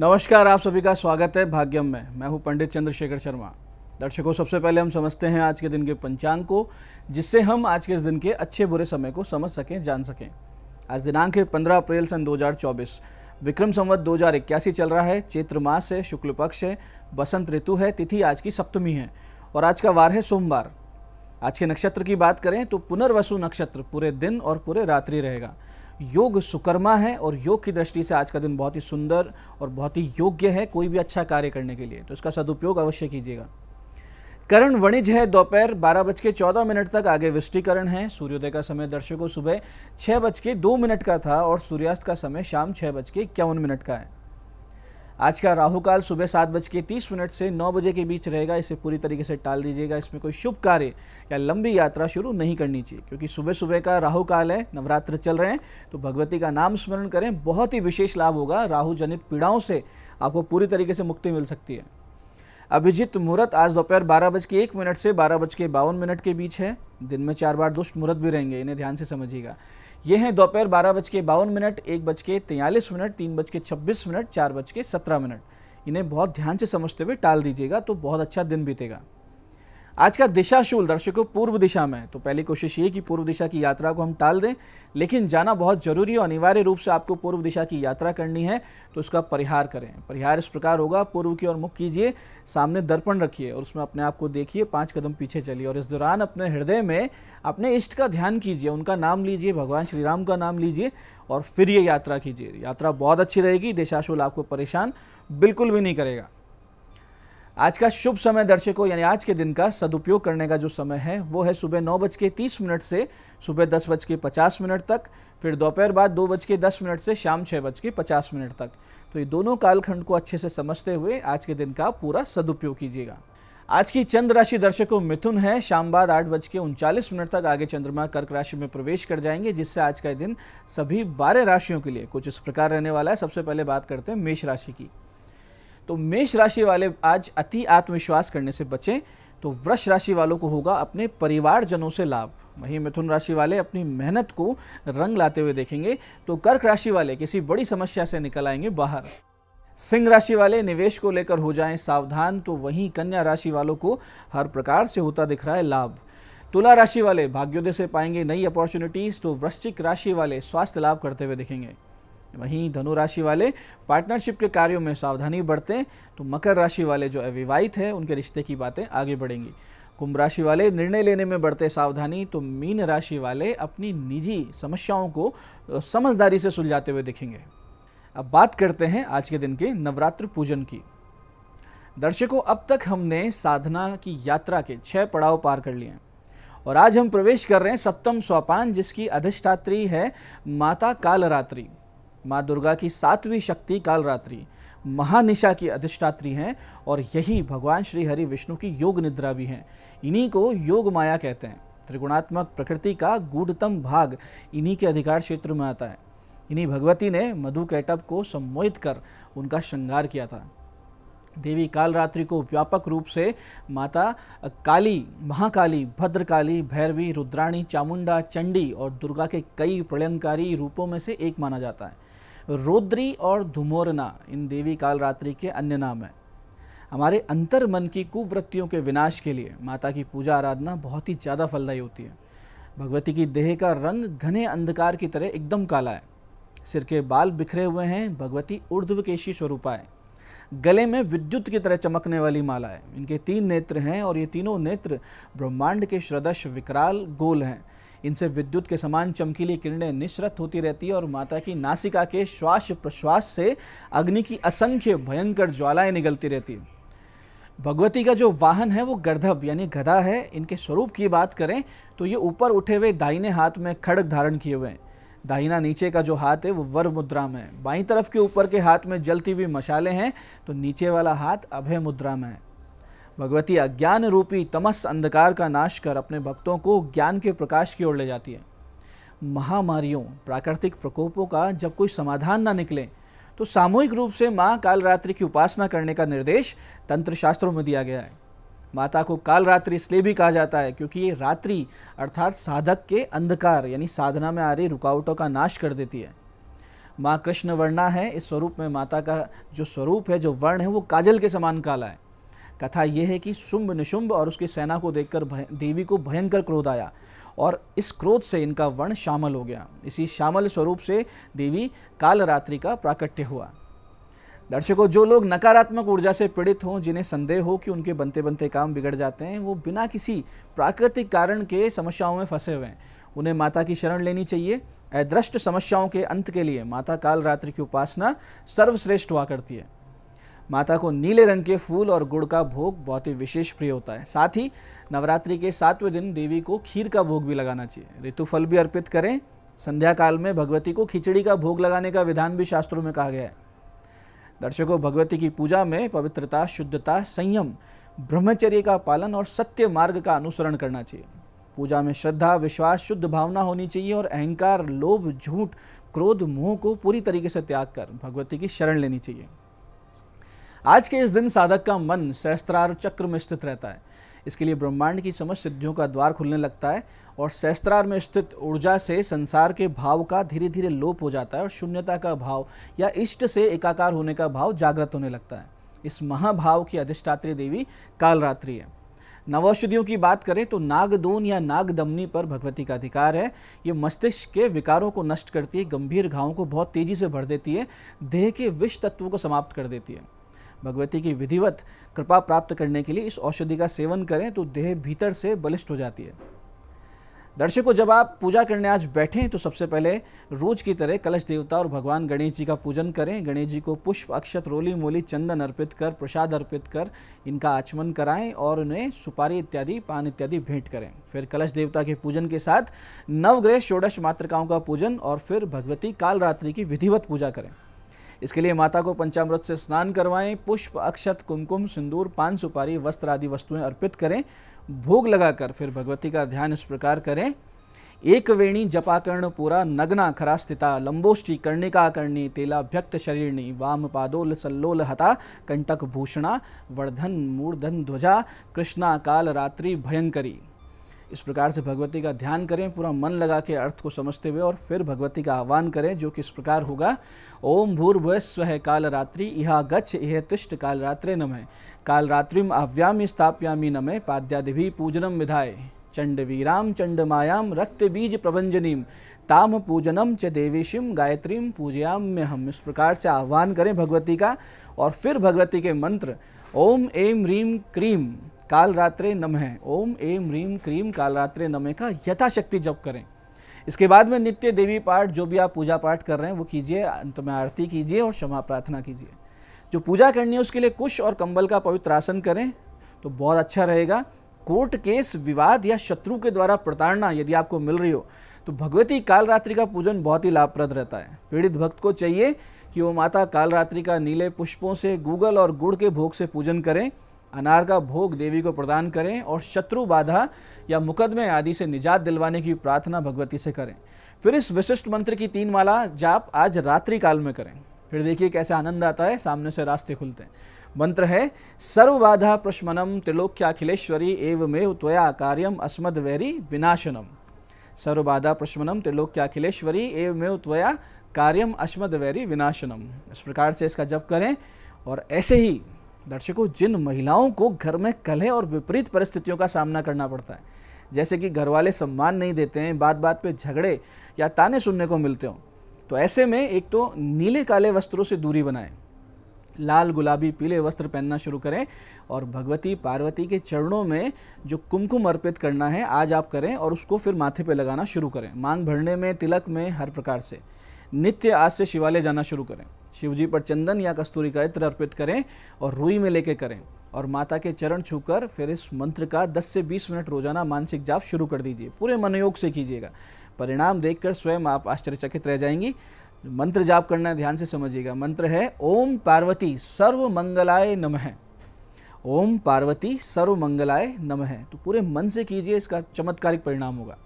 नमस्कार आप सभी का स्वागत है भाग्यम में मैं हूं पंडित चंद्रशेखर शर्मा दर्शकों सबसे पहले हम समझते हैं आज के दिन के पंचांग को जिससे हम आज के इस दिन के अच्छे बुरे समय को समझ सकें जान सकें आज दिनांक है पंद्रह अप्रैल सन 2024 विक्रम संवत दो चल रहा है चैत्र मास है शुक्ल पक्ष है बसंत ऋतु है तिथि आज की सप्तमी है और आज का वार है सोमवार आज के नक्षत्र की बात करें तो पुनर्वसु नक्षत्र पूरे दिन और पूरे रात्रि रहेगा योग सुकर्मा है और योग की दृष्टि से आज का दिन बहुत ही सुंदर और बहुत ही योग्य है कोई भी अच्छा कार्य करने के लिए तो इसका सदुपयोग अवश्य कीजिएगा करण वणिज है दोपहर बारह बज के चौदह मिनट तक आगे विष्टिकरण है सूर्योदय का समय दर्शकों सुबह छः बज के दो मिनट का था और सूर्यास्त का समय शाम छः बज के इक्यावन मिनट का है आज का राहु काल सुबह सात बज के तीस मिनट से नौ बजे के बीच रहेगा इसे पूरी तरीके से टाल दीजिएगा इसमें कोई शुभ कार्य या लंबी यात्रा शुरू नहीं करनी चाहिए क्योंकि सुबह सुबह का राहु काल है नवरात्र चल रहे हैं तो भगवती का नाम स्मरण करें बहुत ही विशेष लाभ होगा राहु जनित पीड़ाओं से आपको पूरी तरीके से मुक्ति मिल सकती है अभिजीत मुहूर्त आज दोपहर बारह बज के एक मिनट से बारह बज के बावन मिनट के बीच है दिन में चार बार दुष्ट मुहूर्त भी रहेंगे इन्हें ध्यान से समझिएगा ये हैं दोपहर बारह बज के बावन मिनट एक बज के तैंतालीस मिनट तीन बज के छब्बीस मिनट चार बज के सत्रह मिनट इन्हें बहुत ध्यान से समझते हुए टाल दीजिएगा तो बहुत अच्छा दिन बीतेगा आज का दिशाशूल दर्शकों पूर्व दिशा में तो पहली कोशिश ये कि पूर्व दिशा की यात्रा को हम टाल दें लेकिन जाना बहुत जरूरी है अनिवार्य रूप से आपको पूर्व दिशा की यात्रा करनी है तो उसका परिहार करें परिहार इस प्रकार होगा पूर्व की ओर मुख कीजिए सामने दर्पण रखिए और उसमें अपने आप को देखिए पाँच कदम पीछे चलिए और इस दौरान अपने हृदय में अपने इष्ट का ध्यान कीजिए उनका नाम लीजिए भगवान श्री राम का नाम लीजिए और फिर ये यात्रा कीजिए यात्रा बहुत अच्छी रहेगी दिशाशूल आपको परेशान बिल्कुल भी नहीं करेगा आज का शुभ समय दर्शकों यानी आज के दिन का सदुपयोग करने का जो समय है वो है सुबह नौ बज के तीस मिनट से सुबह दस बज के पचास मिनट तक फिर दोपहर बाद दो बज के दस मिनट से शाम छः बज के पचास मिनट तक तो ये दोनों कालखंड को अच्छे से समझते हुए आज के दिन का पूरा सदुपयोग कीजिएगा आज की चंद्र राशि दर्शकों मिथुन है शाम बाद आठ बज के उनचालीस मिनट तक आगे चंद्रमा कर्क राशि में प्रवेश कर जाएंगे जिससे आज का दिन सभी बारह राशियों के लिए कुछ इस प्रकार रहने वाला है सबसे पहले बात करते हैं मेष राशि की तो मेष राशि वाले आज अति आत्मविश्वास करने से बचें तो वृक्ष राशि वालों को होगा अपने परिवारजनों से लाभ वहीं मिथुन राशि वाले अपनी मेहनत को रंग लाते हुए देखेंगे तो कर्क राशि वाले किसी बड़ी समस्या से निकल आएंगे बाहर सिंह राशि वाले निवेश को लेकर हो जाएं सावधान तो वहीं कन्या राशि वालों को हर प्रकार से होता दिख रहा है लाभ तुला राशि वाले भाग्योदय से पाएंगे नई अपॉर्चुनिटीज़ तो वृश्चिक राशि वाले स्वास्थ्य लाभ करते हुए दिखेंगे वहीं धनु राशि वाले पार्टनरशिप के कार्यों में सावधानी हैं तो मकर राशि वाले जो अविवाहित हैं उनके रिश्ते की बातें आगे बढ़ेंगी कुंभ राशि वाले निर्णय लेने में बढ़ते सावधानी तो मीन राशि वाले अपनी निजी समस्याओं को समझदारी से सुलझाते हुए दिखेंगे अब बात करते हैं आज के दिन के नवरात्र पूजन की दर्शकों अब तक हमने साधना की यात्रा के छह पड़ाव पार कर लिए हैं और आज हम प्रवेश कर रहे हैं सप्तम सोपान जिसकी अधिष्ठात्री है माता कालरात्रि माँ दुर्गा की सातवीं शक्ति कालरात्रि महानिशा की अधिष्ठात्री हैं और यही भगवान श्री हरि विष्णु की योग निद्रा भी हैं इन्हीं को योग माया कहते हैं त्रिगुणात्मक प्रकृति का गूढ़तम भाग इन्हीं के अधिकार क्षेत्र में आता है इन्हीं भगवती ने मधु कैटअप को सम्मोहित कर उनका श्रृंगार किया था देवी कालरात्रि को व्यापक रूप से माता काली महाकाली भद्रकाली भैरवी रुद्राणी चामुंडा चंडी और दुर्गा के कई प्रलयंकारी रूपों में से एक माना जाता है रोद्री और धुमोरना इन देवी कालरात्रि के अन्य नाम हैं हमारे अंतर मन की कुवृत्तियों के विनाश के लिए माता की पूजा आराधना बहुत ही ज़्यादा फलदायी होती है भगवती की देह का रंग घने अंधकार की तरह एकदम काला है सिर के बाल बिखरे हुए हैं भगवती ऊर्ध्वकेशी स्वरूपा है गले में विद्युत की तरह चमकने वाली माला है इनके तीन नेत्र हैं और ये तीनों नेत्र ब्रह्मांड के श्रदश विकराल गोल हैं इनसे विद्युत के समान चमकीली किरणें निश्रत होती रहती है और माता की नासिका के श्वास प्रश्वास से अग्नि की असंख्य भयंकर ज्वालाएं निकलती रहती भगवती का जो वाहन है वो गर्धभ यानी गधा है इनके स्वरूप की बात करें तो ये ऊपर उठे हुए दाहिने हाथ में खड़ग धारण किए हुए हैं दाहिना नीचे का जो हाथ है वो वर मुद्रा में है बाई तरफ के ऊपर के हाथ में जलती हुई मशाले हैं तो नीचे वाला हाथ अभय मुद्रा में है भगवती अज्ञान रूपी तमस अंधकार का नाश कर अपने भक्तों को ज्ञान के प्रकाश की ओर ले जाती है महामारियों प्राकृतिक प्रकोपों का जब कोई समाधान ना निकले तो सामूहिक रूप से माँ कालरात्रि की उपासना करने का निर्देश तंत्र शास्त्रों में दिया गया है माता को कालरात्रि इसलिए भी कहा जाता है क्योंकि ये रात्रि अर्थात साधक के अंधकार यानी साधना में आ रही रुकावटों का नाश कर देती है माँ कृष्ण वर्णा है इस स्वरूप में माता का जो स्वरूप है जो वर्ण है वो काजल के समान काला है कथा यह है कि शुंभ निशुंभ और उसकी सेना को देखकर देवी को भयंकर क्रोध आया और इस क्रोध से इनका वर्ण शामल हो गया इसी शामल स्वरूप से देवी कालरात्रि का प्राकट्य हुआ दर्शकों जो लोग नकारात्मक ऊर्जा से पीड़ित हों जिन्हें संदेह हो कि उनके बनते बनते काम बिगड़ जाते हैं वो बिना किसी प्राकृतिक कारण के समस्याओं में फंसे हुए हैं उन्हें माता की शरण लेनी चाहिए अदृष्ट समस्याओं के अंत के लिए माता कालरात्रि की उपासना सर्वश्रेष्ठ हुआ करती है माता को नीले रंग के फूल और गुड़ का भोग बहुत ही विशेष प्रिय होता है साथ ही नवरात्रि के सातवें दिन देवी को खीर का भोग भी लगाना चाहिए ऋतुफल भी अर्पित करें संध्या काल में भगवती को खिचड़ी का भोग लगाने का विधान भी शास्त्रों में कहा गया है दर्शकों भगवती की पूजा में पवित्रता शुद्धता संयम ब्रह्मचर्य का पालन और सत्य मार्ग का अनुसरण करना चाहिए पूजा में श्रद्धा विश्वास शुद्ध भावना होनी चाहिए और अहंकार लोभ झूठ क्रोध मोह को पूरी तरीके से त्याग कर भगवती की शरण लेनी चाहिए आज के इस दिन साधक का मन सहस्त्रार चक्र में स्थित रहता है इसके लिए ब्रह्मांड की समझ सिद्धियों का द्वार खुलने लगता है और सहस्त्रार में स्थित ऊर्जा से संसार के भाव का धीरे धीरे लोप हो जाता है और शून्यता का भाव या इष्ट से एकाकार होने का भाव जागृत होने लगता है इस महाभाव की अधिष्ठात्री देवी कालरात्रि है नवौषधियों की बात करें तो नागदून या नागदमनी पर भगवती का अधिकार है ये मस्तिष्क के विकारों को नष्ट करती है गंभीर घावों को बहुत तेजी से भर देती है देह के विष तत्वों को समाप्त कर देती है भगवती की विधिवत कृपा प्राप्त करने के लिए इस औषधि का सेवन करें तो देह भीतर से बलिष्ठ हो जाती है दर्शकों जब आप पूजा करने आज बैठें तो सबसे पहले रोज की तरह कलश देवता और भगवान गणेश जी का पूजन करें गणेश जी को पुष्प अक्षत रोली मोली चंदन अर्पित कर प्रसाद अर्पित कर इनका आचमन कराएं और उन्हें सुपारी इत्यादि पान इत्यादि भेंट करें फिर कलश देवता के पूजन के साथ नवग्रह षोडश मातृकाओं का पूजन और फिर भगवती कालरात्रि की विधिवत पूजा करें इसके लिए माता को पंचामृत से स्नान करवाएं पुष्प अक्षत कुमकुम सिंदूर पान सुपारी वस्त्र आदि वस्तुएं अर्पित करें भोग लगाकर फिर भगवती का ध्यान इस प्रकार करें एक वेणी जपाकर्ण पूरा नग्ना खरा स्थिता लंबोष्टि कर्णिका कर्णी तेलाभ्यक्त शरीरणी वाम पादोल सल्लोल हता कंटक भूषणा वर्धन मूर्धन ध्वजा कृष्णा काल रात्रि भयंकरी इस प्रकार से भगवती का ध्यान करें पूरा मन लगा के अर्थ को समझते हुए और फिर भगवती का आह्वान करें जो कि इस प्रकार होगा ओम भूर्भुव स्व कालरात्रि रात्रि इहा गच्छ इह तिष्ट कालरात्रे रात्रे नमः आव्यामी रात्रिम आव्यामी पाद्यादि नमः पाद्यादिभि पूजनम विधाये चंडवीराम चंडमायाम रक्त बीज प्रभंजनीम ताम पूजनम च देवीशिम गायत्रीम पूजयाम्य हम इस प्रकार से आह्वान करें भगवती का और फिर भगवती के मंत्र ओम एम रीम क्रीम कालरात्रे नमः ओम एम रीम क्रीम कालरात्रे नमः का यथाशक्ति जप करें इसके बाद में नित्य देवी पाठ जो भी आप पूजा पाठ कर रहे हैं वो कीजिए अंत में आरती कीजिए और क्षमा प्रार्थना कीजिए जो पूजा करनी है उसके लिए कुश और कंबल का पवित्र आसन करें तो बहुत अच्छा रहेगा कोर्ट केस विवाद या शत्रु के द्वारा प्रताड़ना यदि आपको मिल रही हो तो भगवती कालरात्रि का पूजन बहुत ही लाभप्रद रहता है पीड़ित भक्त को चाहिए कि वो माता कालरात्रि का नीले पुष्पों से गूगल और गुड़ के भोग से पूजन करें अनार का भोग देवी को प्रदान करें और शत्रु बाधा या मुकदमे आदि से निजात दिलवाने की प्रार्थना भगवती से करें फिर इस विशिष्ट मंत्र की तीन माला जाप आज रात्रि काल में करें फिर देखिए कैसे आनंद आता है सामने से रास्ते खुलते हैं मंत्र है सर्व बाधा प्रश्मनम त्रिलोक्याखिलेश्वरी एवमेव त्वया कार्यम अस्मद वैरी विनाशनम सर्व बाधा प्रश्मनम त्रिलोक्याखिलेश्वरी एवमेव त्वया कार्यम अस्मद वैरी विनाशनम इस प्रकार से इसका जप करें और ऐसे ही दर्शकों जिन महिलाओं को घर में कलह और विपरीत परिस्थितियों का सामना करना पड़ता है जैसे कि घर वाले सम्मान नहीं देते हैं बात बात पे झगड़े या ताने सुनने को मिलते हों तो ऐसे में एक तो नीले काले वस्त्रों से दूरी बनाएं लाल गुलाबी पीले वस्त्र पहनना शुरू करें और भगवती पार्वती के चरणों में जो कुमकुम अर्पित करना है आज आप करें और उसको फिर माथे पर लगाना शुरू करें मांग भरने में तिलक में हर प्रकार से नित्य आज से शिवालय जाना शुरू करें शिवजी पर चंदन या कस्तूरी का इत्र अर्पित करें और रुई में लेके करें और माता के चरण छूकर फिर इस मंत्र का 10 से 20 मिनट रोजाना मानसिक जाप शुरू कर दीजिए पूरे मनोयोग से कीजिएगा परिणाम देखकर स्वयं आप आश्चर्यचकित रह जाएंगी मंत्र जाप करना ध्यान से समझिएगा मंत्र है ओम पार्वती सर्व मंगलाय नम ओम पार्वती सर्व मंगलाय नम तो पूरे मन से कीजिए इसका चमत्कारिक परिणाम होगा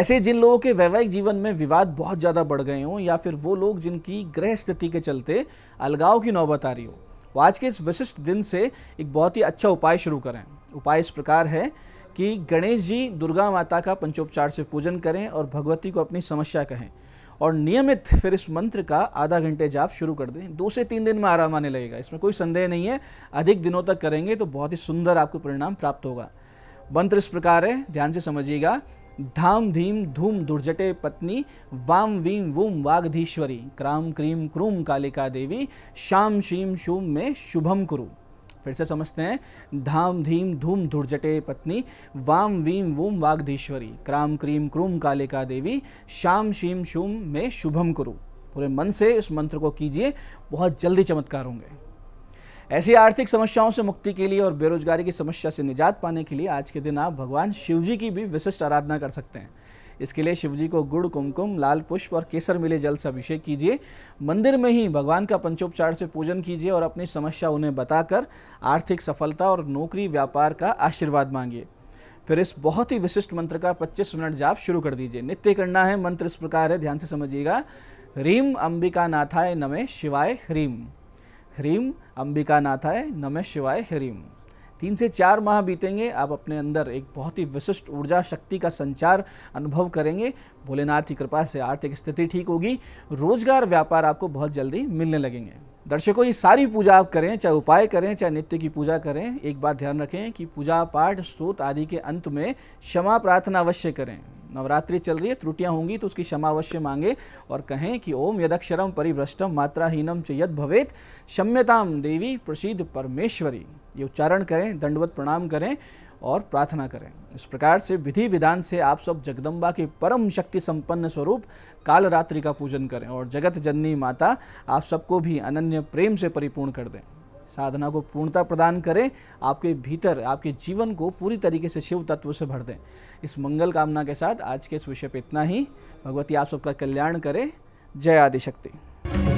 ऐसे जिन लोगों के वैवाहिक जीवन में विवाद बहुत ज़्यादा बढ़ गए हों या फिर वो लोग जिनकी ग्रह स्थिति के चलते अलगाव की नौबत आ रही हो वो आज के इस विशिष्ट दिन से एक बहुत ही अच्छा उपाय शुरू करें उपाय इस प्रकार है कि गणेश जी दुर्गा माता का पंचोपचार से पूजन करें और भगवती को अपनी समस्या कहें और नियमित फिर इस मंत्र का आधा घंटे जाप शुरू कर दें दो से तीन दिन में आराम आने लगेगा इसमें कोई संदेह नहीं है अधिक दिनों तक करेंगे तो बहुत ही सुंदर आपको परिणाम प्राप्त होगा मंत्र इस प्रकार है ध्यान से समझिएगा धाम धीम धूम दुर्जटे पत्नी वाम वीम वूम वागधीश्वरी क्राम क्रीम क्रूम कालिका देवी शाम शीम शुम में शुभम कुरु फिर से समझते हैं धाम धीम धूम धुर्जटे पत्नी वाम वीम वूम वागधीश्वरी क्राम क्रीम क्रूम कालिका देवी शाम शीम शुम में शुभम कुरु पूरे मन से इस मंत्र को कीजिए बहुत जल्दी चमत्कार होंगे ऐसी आर्थिक समस्याओं से मुक्ति के लिए और बेरोजगारी की समस्या से निजात पाने के लिए आज के दिन आप भगवान शिव जी की भी विशिष्ट आराधना कर सकते हैं इसके लिए शिव जी को गुड़ कुमकुम लाल पुष्प और केसर मिले जल से अभिषेक कीजिए मंदिर में ही भगवान का पंचोपचार से पूजन कीजिए और अपनी समस्या उन्हें बताकर आर्थिक सफलता और नौकरी व्यापार का आशीर्वाद मांगिए फिर इस बहुत ही विशिष्ट मंत्र का 25 मिनट जाप शुरू कर दीजिए नित्य करना है मंत्र इस प्रकार है ध्यान से समझिएगा ह्रीम अंबिका नाथाय नमे शिवाय ह्रीम ह्रीम अंबिका नाथाय नमः शिवाय ह्रीम तीन से चार माह बीतेंगे आप अपने अंदर एक बहुत ही विशिष्ट ऊर्जा शक्ति का संचार अनुभव करेंगे भोलेनाथ की कृपा से आर्थिक स्थिति ठीक होगी रोजगार व्यापार आपको बहुत जल्दी मिलने लगेंगे दर्शकों ये सारी पूजा आप करें चाहे उपाय करें चाहे नित्य की पूजा करें एक बात ध्यान रखें कि पूजा पाठ स्रोत आदि के अंत में क्षमा प्रार्थना अवश्य करें नवरात्रि चल रही है त्रुटियां होंगी तो उसकी क्षमा अवश्य मांगे और कहें कि ओम यदक्षरम परिभ्रष्टम मात्राहीनम च यद भवेत क्षम्यताम देवी प्रसिद्ध परमेश्वरी ये उच्चारण करें दंडवत प्रणाम करें और प्रार्थना करें इस प्रकार से विधि विधान से आप सब जगदम्बा के परम शक्ति संपन्न स्वरूप कालरात्रि का पूजन करें और जगत जननी माता आप सबको भी अनन्य प्रेम से परिपूर्ण कर दें साधना को पूर्णता प्रदान करें आपके भीतर आपके जीवन को पूरी तरीके से शिव तत्व से भर दें इस मंगल कामना के साथ आज के इस विषय पर इतना ही भगवती आप सबका कल्याण करें जय आदिशक्ति